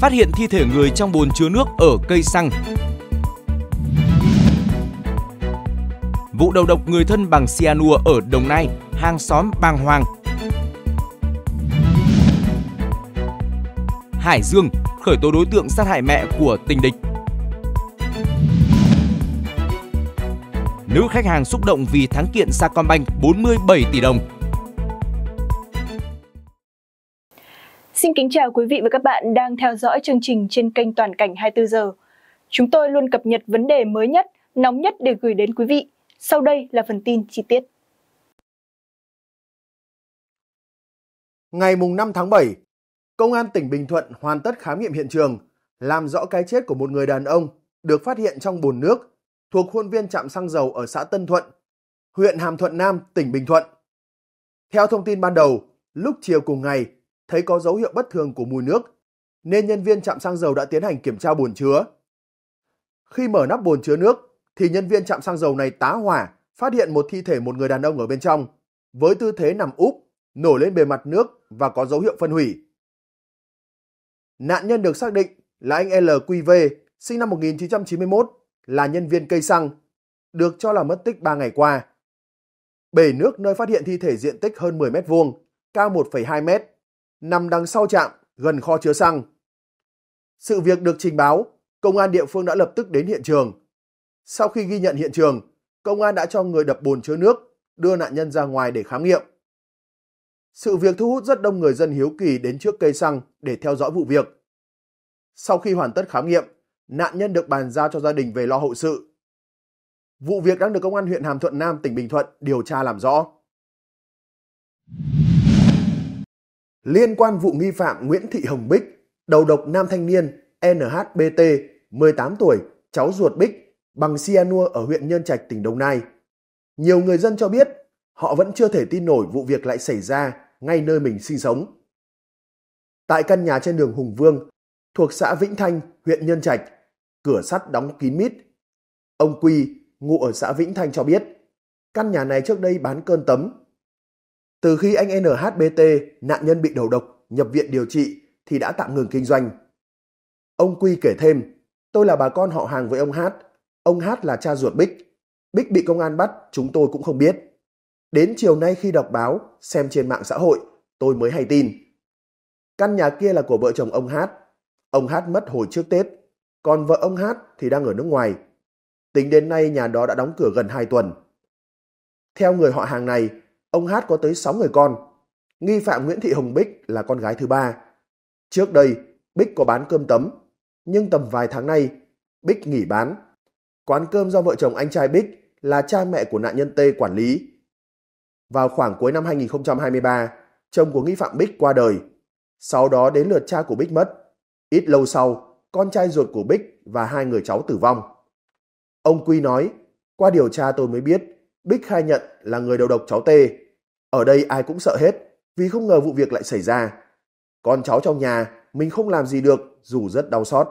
phát hiện thi thể người trong bồn chứa nước ở cây xăng. Vụ đầu độc người thân bằng cyanua ở Đồng Nai, hàng xóm bàng hoàng. Hải Dương khởi tố đối tượng sát hại mẹ của tình địch. Nữ khách hàng xúc động vì thắng kiện Sacombank 47 tỷ đồng Xin kính chào quý vị và các bạn đang theo dõi chương trình trên kênh Toàn cảnh 24 giờ. Chúng tôi luôn cập nhật vấn đề mới nhất, nóng nhất để gửi đến quý vị. Sau đây là phần tin chi tiết. Ngày 5 tháng 7, Công an tỉnh Bình Thuận hoàn tất khám nghiệm hiện trường, làm rõ cái chết của một người đàn ông được phát hiện trong bồn nước thuộc khuôn viên trạm xăng dầu ở xã Tân Thuận, huyện Hàm Thuận Nam, tỉnh Bình Thuận. Theo thông tin ban đầu, lúc chiều cùng ngày, thấy có dấu hiệu bất thường của mùi nước, nên nhân viên trạm xăng dầu đã tiến hành kiểm tra bồn chứa. Khi mở nắp bồn chứa nước, thì nhân viên trạm xăng dầu này tá hỏa, phát hiện một thi thể một người đàn ông ở bên trong, với tư thế nằm úp, nổi lên bề mặt nước và có dấu hiệu phân hủy. Nạn nhân được xác định là anh LQV, sinh năm 1991, là nhân viên cây xăng, được cho là mất tích 3 ngày qua. Bể nước nơi phát hiện thi thể diện tích hơn 10 mét vuông, cao 1,2 mét, nằm đằng sau trạm, gần kho chứa xăng. Sự việc được trình báo, công an địa phương đã lập tức đến hiện trường. Sau khi ghi nhận hiện trường, công an đã cho người đập bồn chứa nước, đưa nạn nhân ra ngoài để khám nghiệm. Sự việc thu hút rất đông người dân hiếu kỳ đến trước cây xăng để theo dõi vụ việc. Sau khi hoàn tất khám nghiệm, nạn nhân được bàn giao cho gia đình về lo hậu sự. Vụ việc đang được công an huyện Hàm Thuận Nam, tỉnh Bình Thuận điều tra làm rõ. Liên quan vụ nghi phạm Nguyễn Thị Hồng Bích, đầu độc nam thanh niên NHBT, 18 tuổi, cháu ruột Bích, bằng cyanua ở huyện Nhân Trạch, tỉnh Đồng Nai. Nhiều người dân cho biết họ vẫn chưa thể tin nổi vụ việc lại xảy ra ngay nơi mình sinh sống. Tại căn nhà trên đường Hùng Vương, thuộc xã Vĩnh Thanh, huyện Nhân Trạch, cửa sắt đóng kín mít. Ông Quy, ngụ ở xã Vĩnh Thanh cho biết, căn nhà này trước đây bán cơn tấm từ khi anh NHBT, nạn nhân bị đầu độc, nhập viện điều trị thì đã tạm ngừng kinh doanh. Ông Quy kể thêm, tôi là bà con họ hàng với ông Hát, ông Hát là cha ruột Bích. Bích bị công an bắt, chúng tôi cũng không biết. Đến chiều nay khi đọc báo, xem trên mạng xã hội, tôi mới hay tin. Căn nhà kia là của vợ chồng ông Hát. Ông Hát mất hồi trước Tết, còn vợ ông Hát thì đang ở nước ngoài. Tính đến nay nhà đó đã đóng cửa gần 2 tuần. Theo người họ hàng này, Ông Hát có tới 6 người con. Nghi phạm Nguyễn Thị Hồng Bích là con gái thứ ba. Trước đây, Bích có bán cơm tấm, nhưng tầm vài tháng nay, Bích nghỉ bán. Quán cơm do vợ chồng anh trai Bích là cha mẹ của nạn nhân T quản lý. Vào khoảng cuối năm 2023, chồng của nghi phạm Bích qua đời. Sau đó đến lượt cha của Bích mất. Ít lâu sau, con trai ruột của Bích và hai người cháu tử vong. Ông Quy nói, qua điều tra tôi mới biết Bích khai nhận là người đầu độc cháu T. Ở đây ai cũng sợ hết vì không ngờ vụ việc lại xảy ra. Con cháu trong nhà mình không làm gì được dù rất đau xót.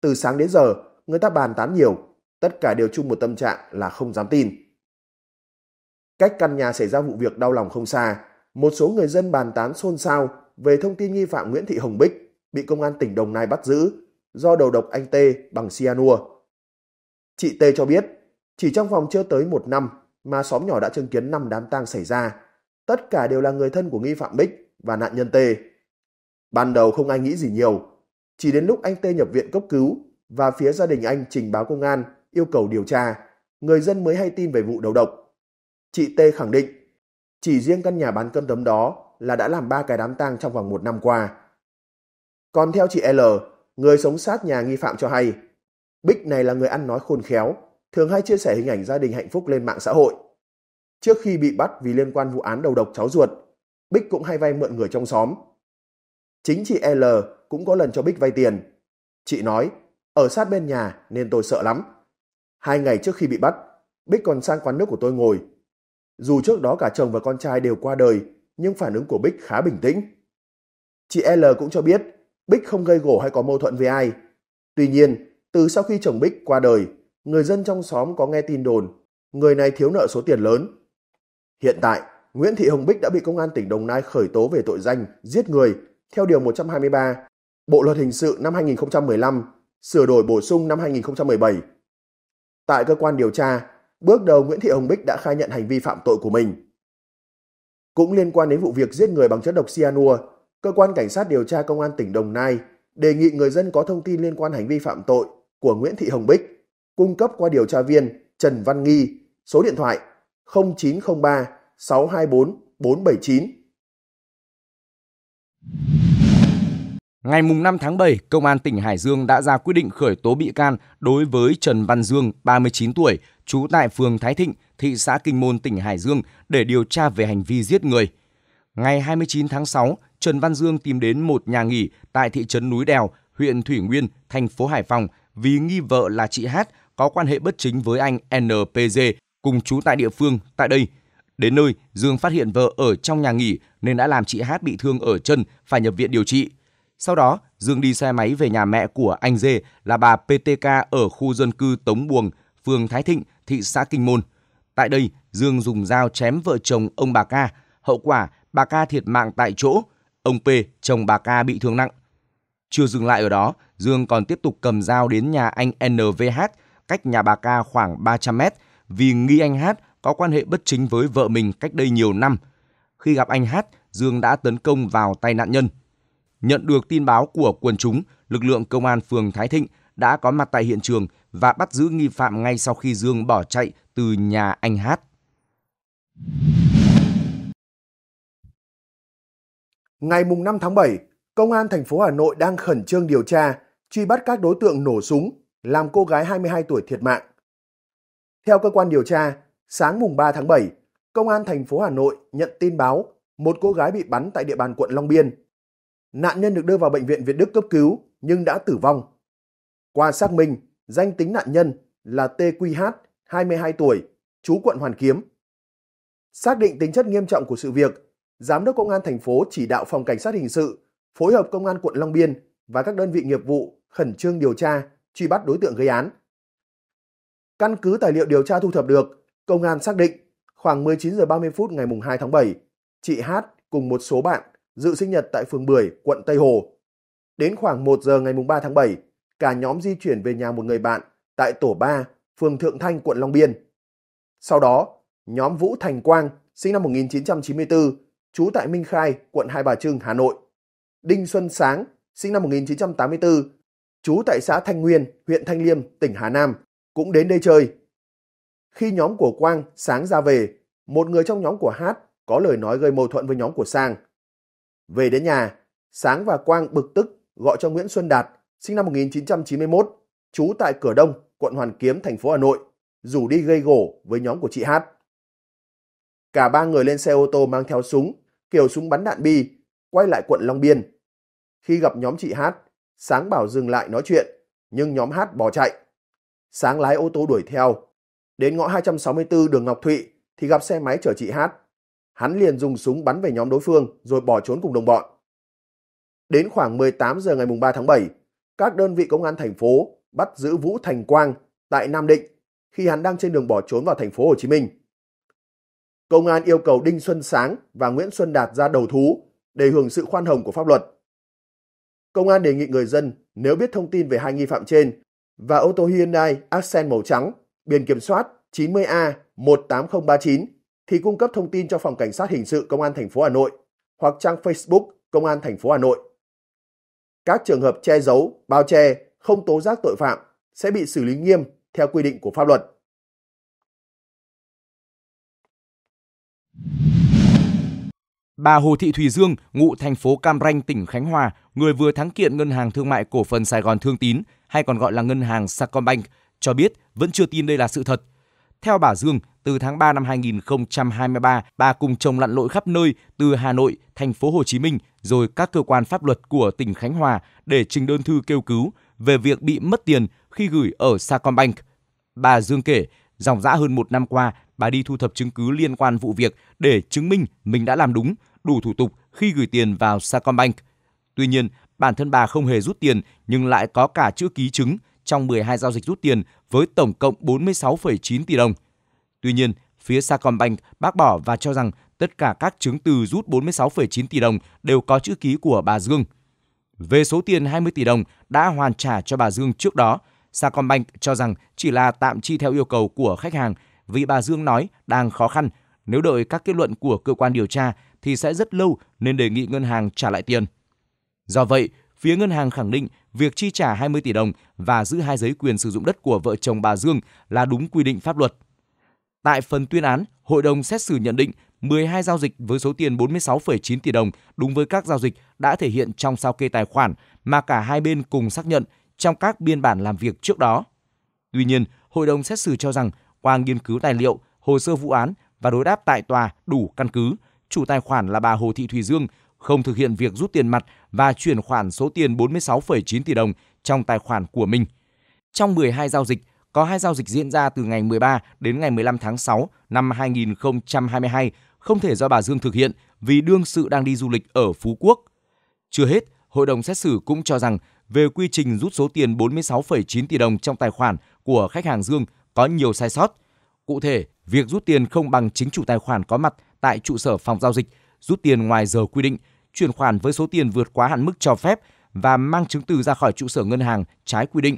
Từ sáng đến giờ người ta bàn tán nhiều, tất cả đều chung một tâm trạng là không dám tin. Cách căn nhà xảy ra vụ việc đau lòng không xa, một số người dân bàn tán xôn xao về thông tin nghi phạm Nguyễn Thị Hồng Bích bị công an tỉnh Đồng Nai bắt giữ do đầu độc anh T bằng cyanua. Chị T cho biết chỉ trong vòng chưa tới một năm mà xóm nhỏ đã chứng kiến 5 đám tang xảy ra. Tất cả đều là người thân của nghi phạm Bích và nạn nhân T. Ban đầu không ai nghĩ gì nhiều. Chỉ đến lúc anh T nhập viện cấp cứu và phía gia đình anh trình báo công an yêu cầu điều tra, người dân mới hay tin về vụ đầu độc. Chị T khẳng định, chỉ riêng căn nhà bán cơm tấm đó là đã làm ba cái đám tang trong vòng một năm qua. Còn theo chị L, người sống sát nhà nghi phạm cho hay, Bích này là người ăn nói khôn khéo, thường hay chia sẻ hình ảnh gia đình hạnh phúc lên mạng xã hội. Trước khi bị bắt vì liên quan vụ án đầu độc cháu ruột, Bích cũng hay vay mượn người trong xóm. Chính chị L cũng có lần cho Bích vay tiền. Chị nói, ở sát bên nhà nên tôi sợ lắm. Hai ngày trước khi bị bắt, Bích còn sang quán nước của tôi ngồi. Dù trước đó cả chồng và con trai đều qua đời, nhưng phản ứng của Bích khá bình tĩnh. Chị L cũng cho biết, Bích không gây gổ hay có mâu thuẫn với ai. Tuy nhiên, từ sau khi chồng Bích qua đời, người dân trong xóm có nghe tin đồn, người này thiếu nợ số tiền lớn. Hiện tại, Nguyễn Thị Hồng Bích đã bị Công an tỉnh Đồng Nai khởi tố về tội danh giết người theo Điều 123 Bộ Luật Hình sự năm 2015, sửa đổi bổ sung năm 2017. Tại cơ quan điều tra, bước đầu Nguyễn Thị Hồng Bích đã khai nhận hành vi phạm tội của mình. Cũng liên quan đến vụ việc giết người bằng chất độc cyanua, cơ quan cảnh sát điều tra công an tỉnh Đồng Nai đề nghị người dân có thông tin liên quan hành vi phạm tội của Nguyễn Thị Hồng Bích cung cấp qua điều tra viên Trần Văn Nghi, số điện thoại 0903 624 479. Ngày 5 tháng 7, Công an tỉnh Hải Dương đã ra quyết định khởi tố bị can đối với Trần Văn Dương, 39 tuổi, trú tại phường Thái Thịnh, thị xã Kinh Môn, tỉnh Hải Dương để điều tra về hành vi giết người. Ngày 29 tháng 6, Trần Văn Dương tìm đến một nhà nghỉ tại thị trấn Núi Đèo, huyện Thủy Nguyên, thành phố Hải Phòng vì nghi vợ là chị Hát có quan hệ bất chính với anh NPG cùng chú tại địa phương tại đây. Đến nơi, Dương phát hiện vợ ở trong nhà nghỉ nên đã làm chị Hát bị thương ở chân phải nhập viện điều trị. Sau đó, Dương đi xe máy về nhà mẹ của anh Dê là bà PTK ở khu dân cư Tống Buồng, phường Thái Thịnh, thị xã Kinh Môn. Tại đây, Dương dùng dao chém vợ chồng ông bà Ca. Hậu quả, bà Ca thiệt mạng tại chỗ. Ông P, chồng bà Ca bị thương nặng. Chưa dừng lại ở đó, Dương còn tiếp tục cầm dao đến nhà anh NVH cách nhà bà Ca khoảng 300 mét vì nghi anh Hát có quan hệ bất chính với vợ mình cách đây nhiều năm. Khi gặp anh Hát, Dương đã tấn công vào tay nạn nhân. Nhận được tin báo của quần chúng, lực lượng công an phường Thái Thịnh đã có mặt tại hiện trường và bắt giữ nghi phạm ngay sau khi Dương bỏ chạy từ nhà anh Hát. Ngày 5 tháng 7, Công an thành phố Hà Nội đang khẩn trương điều tra, truy bắt các đối tượng nổ súng làm cô gái 22 tuổi thiệt mạng. Theo cơ quan điều tra, sáng mùng 3 tháng 7, Công an thành phố Hà Nội nhận tin báo một cô gái bị bắn tại địa bàn quận Long Biên. Nạn nhân được đưa vào bệnh viện Việt Đức cấp cứu nhưng đã tử vong. Qua xác minh, danh tính nạn nhân là TQH, 22 tuổi, chú quận Hoàn Kiếm. Xác định tính chất nghiêm trọng của sự việc, Giám đốc Công an thành phố chỉ đạo phòng cảnh sát hình sự phối hợp Công an quận Long Biên và các đơn vị nghiệp vụ khẩn trương điều tra, truy bắt đối tượng gây án. Căn cứ tài liệu điều tra thu thập được, công an xác định khoảng 19 giờ 30 phút ngày 2 tháng 7, chị Hát cùng một số bạn dự sinh nhật tại phường 10, quận Tây Hồ. Đến khoảng 1 giờ ngày 3 tháng 7, cả nhóm di chuyển về nhà một người bạn tại tổ 3, phường Thượng Thanh, quận Long Biên. Sau đó, nhóm Vũ Thành Quang, sinh năm 1994, trú tại Minh Khai, quận Hai Bà Trưng, Hà Nội. Đinh Xuân Sáng, sinh năm 1984, chú tại xã Thanh Nguyên, huyện Thanh Liêm, tỉnh Hà Nam, cũng đến đây chơi. Khi nhóm của Quang sáng ra về, một người trong nhóm của Hát có lời nói gây mâu thuẫn với nhóm của Sang. Về đến nhà, Sáng và Quang bực tức gọi cho Nguyễn Xuân Đạt, sinh năm 1991, trú tại Cửa Đông, quận Hoàn Kiếm, thành phố Hà Nội, rủ đi gây gổ với nhóm của chị Hát. Cả ba người lên xe ô tô mang theo súng, kiểu súng bắn đạn bi, quay lại quận Long Biên. Khi gặp nhóm chị Hát, Sáng bảo dừng lại nói chuyện, nhưng nhóm hát bỏ chạy. Sáng lái ô tô đuổi theo. Đến ngõ 264 đường Ngọc Thụy thì gặp xe máy chở chị hát. Hắn liền dùng súng bắn về nhóm đối phương rồi bỏ trốn cùng đồng bọn. Đến khoảng 18 giờ ngày 3 tháng 7, các đơn vị công an thành phố bắt giữ Vũ Thành Quang tại Nam Định khi hắn đang trên đường bỏ trốn vào thành phố Hồ Chí Minh. Công an yêu cầu Đinh Xuân Sáng và Nguyễn Xuân Đạt ra đầu thú để hưởng sự khoan hồng của pháp luật. Công an đề nghị người dân nếu biết thông tin về hai nghi phạm trên và ô tô Hyundai Accent màu trắng, biển kiểm soát 90A18039 thì cung cấp thông tin cho phòng cảnh sát hình sự công an thành phố Hà Nội hoặc trang Facebook công an thành phố Hà Nội. Các trường hợp che giấu, bao che, không tố giác tội phạm sẽ bị xử lý nghiêm theo quy định của pháp luật. Bà Hồ Thị Thùy Dương, ngụ thành phố Cam Ranh, tỉnh Khánh Hòa, người vừa thắng kiện Ngân hàng Thương mại Cổ phần Sài Gòn Thương Tín, hay còn gọi là Ngân hàng Sacombank, cho biết vẫn chưa tin đây là sự thật. Theo bà Dương, từ tháng 3 năm 2023, bà cùng chồng lặn lội khắp nơi từ Hà Nội, thành phố Hồ Chí Minh rồi các cơ quan pháp luật của tỉnh Khánh Hòa để trình đơn thư kêu cứu về việc bị mất tiền khi gửi ở Sacombank. Bà Dương kể, dòng dã hơn một năm qua, bà đi thu thập chứng cứ liên quan vụ việc để chứng minh mình đã làm đúng đủ thủ tục khi gửi tiền vào Sacombank. Tuy nhiên, bản thân bà không hề rút tiền nhưng lại có cả chữ ký chứng trong 12 giao dịch rút tiền với tổng cộng 46,9 tỷ đồng. Tuy nhiên, phía Sacombank bác bỏ và cho rằng tất cả các chứng từ rút 46,9 tỷ đồng đều có chữ ký của bà Dương. Về số tiền 20 tỷ đồng đã hoàn trả cho bà Dương trước đó, Sacombank cho rằng chỉ là tạm chi theo yêu cầu của khách hàng vì bà Dương nói đang khó khăn, nếu đợi các kết luận của cơ quan điều tra thì sẽ rất lâu nên đề nghị ngân hàng trả lại tiền. Do vậy, phía ngân hàng khẳng định việc chi trả 20 tỷ đồng và giữ hai giấy quyền sử dụng đất của vợ chồng bà Dương là đúng quy định pháp luật. Tại phần tuyên án, hội đồng xét xử nhận định 12 giao dịch với số tiền 46,9 tỷ đồng đúng với các giao dịch đã thể hiện trong sao kê tài khoản mà cả hai bên cùng xác nhận trong các biên bản làm việc trước đó. Tuy nhiên, hội đồng xét xử cho rằng qua nghiên cứu tài liệu, hồ sơ vụ án và đối đáp tại tòa đủ căn cứ, chủ tài khoản là bà Hồ Thị Thùy Dương không thực hiện việc rút tiền mặt và chuyển khoản số tiền 46,9 tỷ đồng trong tài khoản của mình. Trong 12 giao dịch, có hai giao dịch diễn ra từ ngày 13 đến ngày 15 tháng 6 năm 2022 không thể do bà Dương thực hiện vì đương sự đang đi du lịch ở Phú Quốc. Chưa hết, hội đồng xét xử cũng cho rằng về quy trình rút số tiền 46,9 tỷ đồng trong tài khoản của khách hàng Dương có nhiều sai sót. Cụ thể, việc rút tiền không bằng chính chủ tài khoản có mặt tại trụ sở phòng giao dịch, rút tiền ngoài giờ quy định, chuyển khoản với số tiền vượt quá hạn mức cho phép và mang chứng từ ra khỏi trụ sở ngân hàng trái quy định.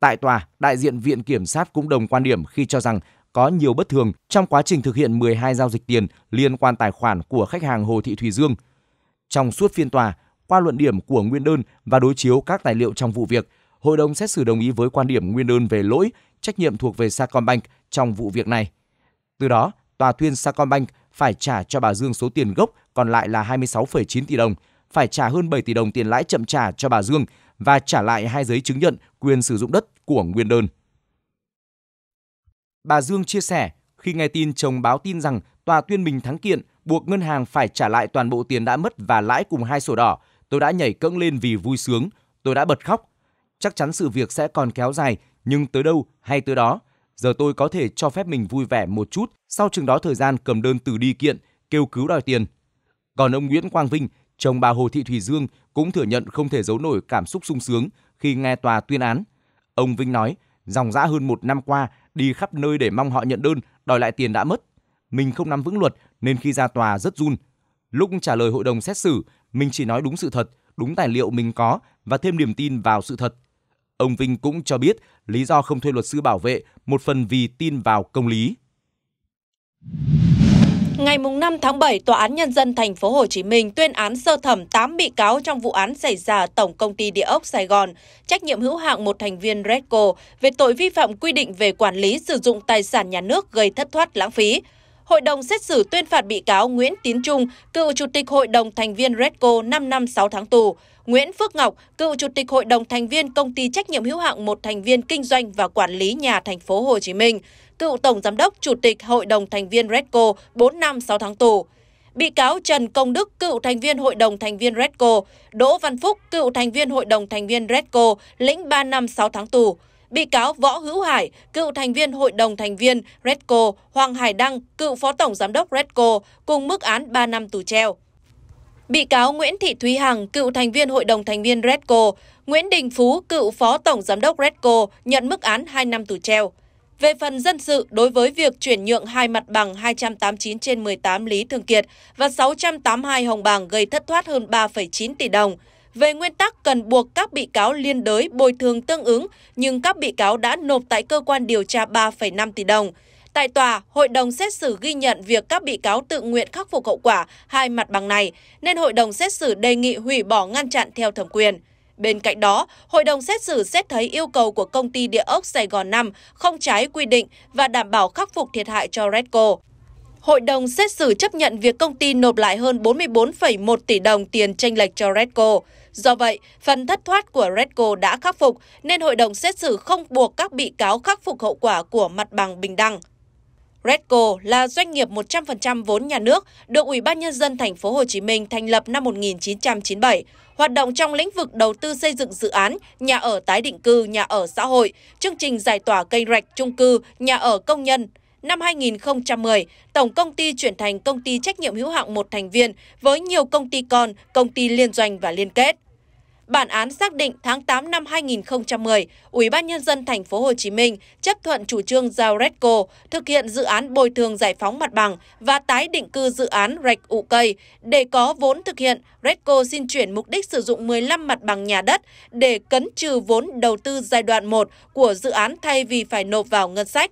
Tại tòa, đại diện Viện Kiểm sát cũng đồng quan điểm khi cho rằng có nhiều bất thường trong quá trình thực hiện 12 giao dịch tiền liên quan tài khoản của khách hàng Hồ Thị Thùy Dương. Trong suốt phiên tòa, qua luận điểm của nguyên đơn và đối chiếu các tài liệu trong vụ việc, hội đồng xét xử đồng ý với quan điểm nguyên đơn về lỗi, trách nhiệm thuộc về Sacombank trong vụ việc này. Từ đó, tòa tuyên Sacombank phải trả cho bà Dương số tiền gốc còn lại là 26,9 tỷ đồng, phải trả hơn 7 tỷ đồng tiền lãi chậm trả cho bà Dương và trả lại hai giấy chứng nhận quyền sử dụng đất của nguyên đơn. Bà Dương chia sẻ, khi nghe tin chồng báo tin rằng tòa tuyên mình thắng kiện, buộc ngân hàng phải trả lại toàn bộ tiền đã mất và lãi cùng hai sổ đỏ, tôi đã nhảy cẫng lên vì vui sướng, tôi đã bật khóc. Chắc chắn sự việc sẽ còn kéo dài, nhưng tới đâu hay tới đó, giờ tôi có thể cho phép mình vui vẻ một chút, sau chừng đó thời gian cầm đơn từ đi kiện, kêu cứu đòi tiền. Còn ông Nguyễn Quang Vinh, chồng bà Hồ Thị Thủy Dương cũng thừa nhận không thể giấu nổi cảm xúc sung sướng khi nghe tòa tuyên án. Ông Vinh nói, dòng dã hơn một năm qua, đi khắp nơi để mong họ nhận đơn, đòi lại tiền đã mất. Mình không nắm vững luật nên khi ra tòa rất run. Lúc trả lời hội đồng xét xử, mình chỉ nói đúng sự thật, đúng tài liệu mình có và thêm niềm tin vào sự thật. Ông Vinh cũng cho biết lý do không thuê luật sư bảo vệ một phần vì tin vào công lý. Ngày 5 tháng 7, Tòa án Nhân dân thành phố Hồ Chí Minh tuyên án sơ thẩm 8 bị cáo trong vụ án xảy ra Tổng công ty Địa ốc Sài Gòn, trách nhiệm hữu hạng một thành viên Redco về tội vi phạm quy định về quản lý sử dụng tài sản nhà nước gây thất thoát lãng phí. Hội đồng xét xử tuyên phạt bị cáo Nguyễn Tiến Trung, cựu chủ tịch hội đồng thành viên Redco 5 năm 6 tháng tù, Nguyễn Phước Ngọc, cựu chủ tịch hội đồng thành viên công ty trách nhiệm hữu hạn một thành viên kinh doanh và quản lý nhà thành phố Hồ Chí Minh, cựu tổng giám đốc chủ tịch hội đồng thành viên Redco 4 năm 6 tháng tù. Bị cáo Trần Công Đức, cựu thành viên hội đồng thành viên Redco, Đỗ Văn Phúc, cựu thành viên hội đồng thành viên Redco, lĩnh 3 năm 6 tháng tù. Bị cáo Võ Hữu Hải, cựu thành viên hội đồng thành viên Redco, Hoàng Hải Đăng, cựu phó tổng giám đốc Redco, cùng mức án 3 năm tù treo. Bị cáo Nguyễn Thị Thúy Hằng, cựu thành viên Hội đồng thành viên Redco, Nguyễn Đình Phú, cựu phó tổng giám đốc Redco, nhận mức án 2 năm tù treo. Về phần dân sự, đối với việc chuyển nhượng hai mặt bằng 289 trên 18 Lý Thường Kiệt và 682 Hồng Bàng gây thất thoát hơn 3,9 tỷ đồng, về nguyên tắc cần buộc các bị cáo liên đới bồi thường tương ứng, nhưng các bị cáo đã nộp tại cơ quan điều tra 3,5 tỷ đồng. Tại tòa, hội đồng xét xử ghi nhận việc các bị cáo tự nguyện khắc phục hậu quả hai mặt bằng này, nên hội đồng xét xử đề nghị hủy bỏ ngăn chặn theo thẩm quyền. Bên cạnh đó, hội đồng xét xử xét thấy yêu cầu của công ty địa ốc Sài Gòn 5 không trái quy định và đảm bảo khắc phục thiệt hại cho Redco. Hội đồng xét xử chấp nhận việc công ty nộp lại hơn 44,1 tỷ đồng tiền tranh lệch cho Redco. Do vậy, phần thất thoát của Redco đã khắc phục, nên hội đồng xét xử không buộc các bị cáo khắc phục hậu quả của mặt bằng bình đẳng. Redco là doanh nghiệp 100% vốn nhà nước được Ủy ban nhân dân thành phố Hồ Chí Minh thành lập năm 1997, hoạt động trong lĩnh vực đầu tư xây dựng dự án, nhà ở tái định cư, nhà ở xã hội, chương trình giải tỏa cây rạch chung cư, nhà ở công nhân. Năm 2010, tổng công ty chuyển thành công ty trách nhiệm hữu hạn một thành viên với nhiều công ty con, công ty liên doanh và liên kết. Bản án xác định tháng 8 năm 2010, Ủy ban nhân dân thành phố Hồ Chí Minh chấp thuận chủ trương giao Redco thực hiện dự án bồi thường giải phóng mặt bằng và tái định cư dự án Rạch ụ cây để có vốn thực hiện. Redco xin chuyển mục đích sử dụng 15 mặt bằng nhà đất để cấn trừ vốn đầu tư giai đoạn 1 của dự án thay vì phải nộp vào ngân sách.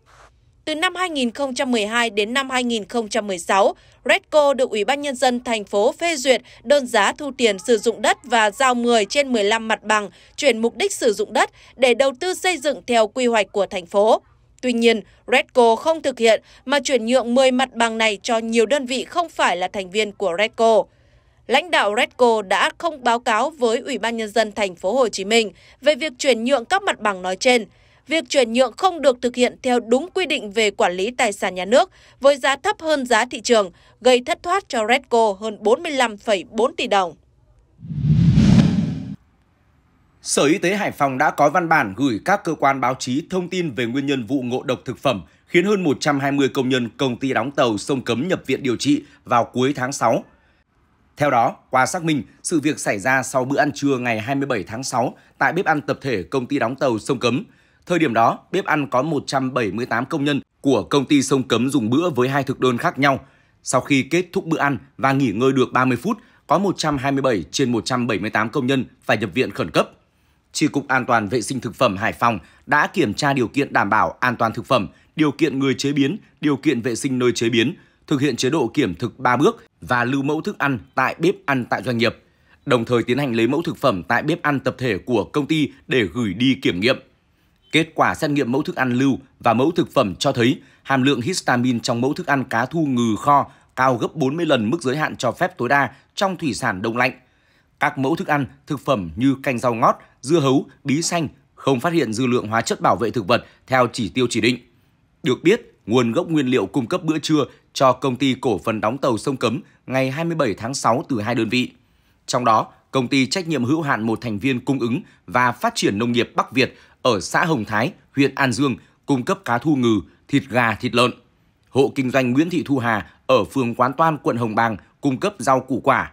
Từ năm 2012 đến năm 2016, Redco được Ủy ban Nhân dân thành phố phê duyệt đơn giá thu tiền sử dụng đất và giao 10 trên 15 mặt bằng chuyển mục đích sử dụng đất để đầu tư xây dựng theo quy hoạch của thành phố. Tuy nhiên, Redco không thực hiện mà chuyển nhượng 10 mặt bằng này cho nhiều đơn vị không phải là thành viên của Redco. Lãnh đạo Redco đã không báo cáo với Ủy ban nhân dân thành phố Hồ Chí Minh về việc chuyển nhượng các mặt bằng nói trên việc chuyển nhượng không được thực hiện theo đúng quy định về quản lý tài sản nhà nước với giá thấp hơn giá thị trường, gây thất thoát cho Redco hơn 45,4 tỷ đồng. Sở Y tế Hải Phòng đã có văn bản gửi các cơ quan báo chí thông tin về nguyên nhân vụ ngộ độc thực phẩm khiến hơn 120 công nhân công ty đóng tàu sông Cấm nhập viện điều trị vào cuối tháng 6. Theo đó, qua xác minh, sự việc xảy ra sau bữa ăn trưa ngày 27 tháng 6 tại bếp ăn tập thể công ty đóng tàu sông Cấm – Thời điểm đó, bếp ăn có 178 công nhân của công ty Sông Cấm dùng bữa với hai thực đơn khác nhau. Sau khi kết thúc bữa ăn và nghỉ ngơi được 30 phút, có 127 trên 178 công nhân phải nhập viện khẩn cấp. Tri Cục An toàn Vệ sinh Thực phẩm Hải Phòng đã kiểm tra điều kiện đảm bảo an toàn thực phẩm, điều kiện người chế biến, điều kiện vệ sinh nơi chế biến, thực hiện chế độ kiểm thực 3 bước và lưu mẫu thức ăn tại bếp ăn tại doanh nghiệp, đồng thời tiến hành lấy mẫu thực phẩm tại bếp ăn tập thể của công ty để gửi đi kiểm nghiệm. Kết quả xét nghiệm mẫu thức ăn lưu và mẫu thực phẩm cho thấy hàm lượng histamine trong mẫu thức ăn cá thu ngừ kho cao gấp 40 lần mức giới hạn cho phép tối đa trong thủy sản đông lạnh. Các mẫu thức ăn, thực phẩm như canh rau ngót, dưa hấu, bí xanh không phát hiện dư lượng hóa chất bảo vệ thực vật theo chỉ tiêu chỉ định. Được biết, nguồn gốc nguyên liệu cung cấp bữa trưa cho công ty cổ phần đóng tàu sông Cấm ngày 27 tháng 6 từ hai đơn vị. Trong đó, công ty trách nhiệm hữu hạn một thành viên cung ứng và phát triển nông nghiệp Bắc Việt ở xã Hồng Thái, huyện An Dương cung cấp cá thu ngừ, thịt gà, thịt lợn. Hộ kinh doanh Nguyễn Thị Thu Hà ở phường Quán Toan, quận Hồng Bàng cung cấp rau củ quả.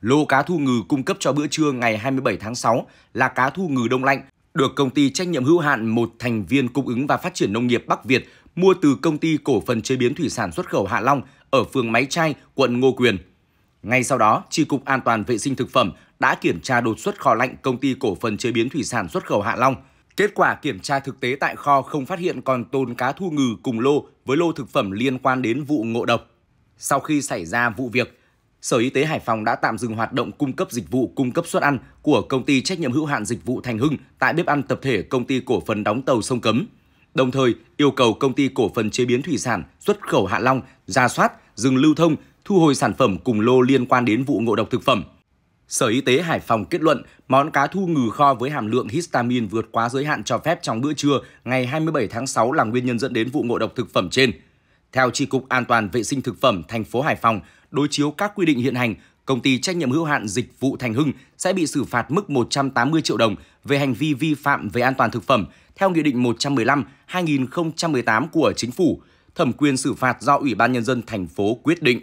Lô cá thu ngừ cung cấp cho bữa trưa ngày 27 tháng 6 là cá thu ngừ đông lạnh được công ty trách nhiệm hữu hạn một thành viên cung ứng và phát triển nông nghiệp Bắc Việt mua từ công ty cổ phần chế biến thủy sản xuất khẩu Hạ Long ở phường Máy Trai, quận Ngô Quyền. Ngay sau đó, Tri Cục An toàn Vệ sinh Thực phẩm đã kiểm tra đột xuất kho lạnh công ty cổ phần chế biến thủy sản xuất khẩu Hạ Long – Kết quả kiểm tra thực tế tại kho không phát hiện còn tồn cá thu ngừ cùng lô với lô thực phẩm liên quan đến vụ ngộ độc. Sau khi xảy ra vụ việc, Sở Y tế Hải Phòng đã tạm dừng hoạt động cung cấp dịch vụ cung cấp suất ăn của công ty trách nhiệm hữu hạn dịch vụ Thành Hưng tại bếp ăn tập thể công ty cổ phần đóng tàu sông Cấm. Đồng thời, yêu cầu công ty cổ phần chế biến thủy sản xuất khẩu Hạ Long ra soát, dừng lưu thông, thu hồi sản phẩm cùng lô liên quan đến vụ ngộ độc thực phẩm – Sở Y tế Hải Phòng kết luận món cá thu ngừ kho với hàm lượng histamine vượt quá giới hạn cho phép trong bữa trưa ngày 27 tháng 6 là nguyên nhân dẫn đến vụ ngộ độc thực phẩm trên. Theo Tri Cục An toàn Vệ sinh Thực phẩm thành phố Hải Phòng, đối chiếu các quy định hiện hành, công ty trách nhiệm hữu hạn dịch vụ Thành Hưng sẽ bị xử phạt mức 180 triệu đồng về hành vi vi phạm về an toàn thực phẩm theo Nghị định 115-2018 của Chính phủ, thẩm quyền xử phạt do Ủy ban Nhân dân thành phố quyết định.